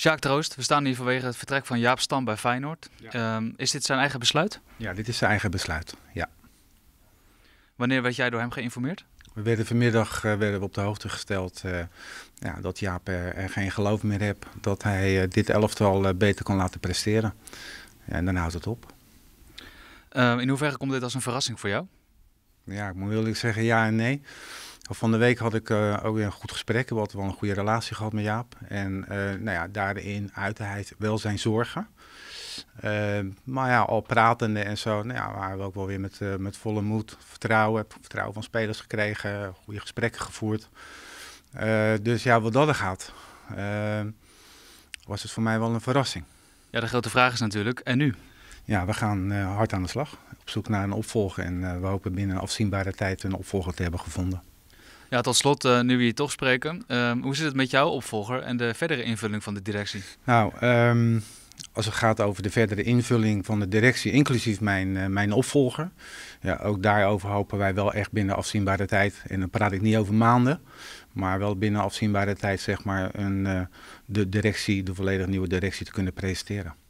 Jacques Troost, we staan hier vanwege het vertrek van Jaap Stam bij Feyenoord. Ehm, is dit zijn eigen besluit? Ja, dit is zijn eigen besluit, ja. Wanneer werd jij door hem geïnformeerd? We werden vanmiddag eh, werden we op de hoogte gesteld eh, ja, dat Jaap er, geen geloof meer heeft. Dat hij eh, dit elftal beter kan laten presteren. En dan houdt het op. Ehm, in hoeverre komt dit als een verrassing voor jou? Ja, ik moet eerlijk zeggen ja en nee. Van de week had ik eh, ook weer een goed gesprek. We hadden wel een goede relatie gehad met Jaap. En uh, nou ja, daarin uitte hij wel zijn zorgen. Eh, maar ja, al pratende en zo, nou ja, waren we ook wel weer met, met volle moed, vertrouwen. vertrouwen van spelers gekregen, goede gesprekken gevoerd. dus ja, wat dat er gaat, was het voor mij wel een verrassing. Ja, de grote vraag is natuurlijk, en nu? Ja, we gaan hard aan de slag. Op zoek naar een opvolger en we hopen binnen een afzienbare tijd een opvolger te hebben gevonden. Ja, tot slot, eh, nu we hier toch spreken. Ehm, hoe zit het met jouw opvolger en de verdere invulling van de directie? Nou, ehm, als het gaat over de verdere invulling van de directie, inclusief mijn, eh, mijn opvolger. Ja, ook daarover hopen wij wel echt binnen afzienbare tijd. En dan praat ik niet over maanden, maar wel binnen afzienbare tijd, zeg maar, een, eh, de directie, de volledig nieuwe directie te kunnen presenteren.